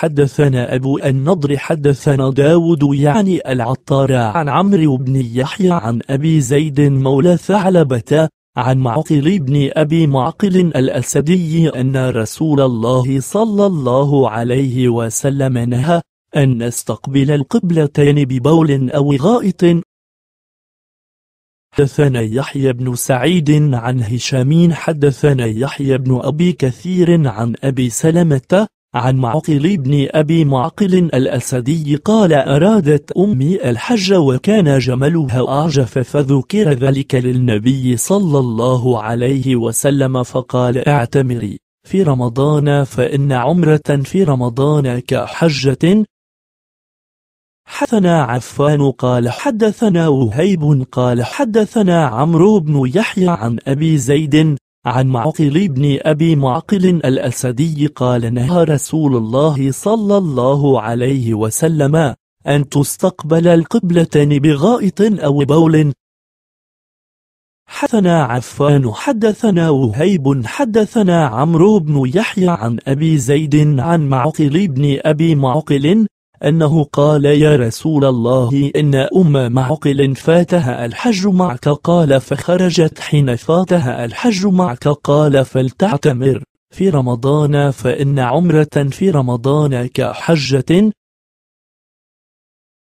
حدثنا أبو النضر حدثنا داود يعني العطار عن عمرو بن يحيى عن أبي زيد مولى ثعلبة عن معقل بن أبي معقل الأسدي أن رسول الله صلى الله عليه وسلم نهى أن نستقبل القبلتين ببول أو غائط حدثنا يحيى بن سعيد عن هشام حدثنا يحيى بن أبي كثير عن أبي سلمة عن معقل بن أبي معقل الأسدي قال أرادت أمي الحج وكان جملها أعجف فذكر ذلك للنبي صلى الله عليه وسلم فقال اعتمري في رمضان فإن عمرة في رمضان كحجة حدثنا عفان قال حدثنا وهيب قال حدثنا عمرو بن يحيى عن أبي زيد عن معقل بن أبي معقل الأسدي قال نهى رسول الله صلى الله عليه وسلم أن تستقبل القبلتان بغائط أو بول حدثنا عفان حدثنا وهيب حدثنا عمرو بن يحيى عن أبي زيد عن معقل بن أبي معقل أنه قال يا رسول الله إن أم معقل فاتها الحج معك قال فخرجت حين فاتها الحج معك قال فلتعتمر في رمضان فإن عمرة في رمضان كحجة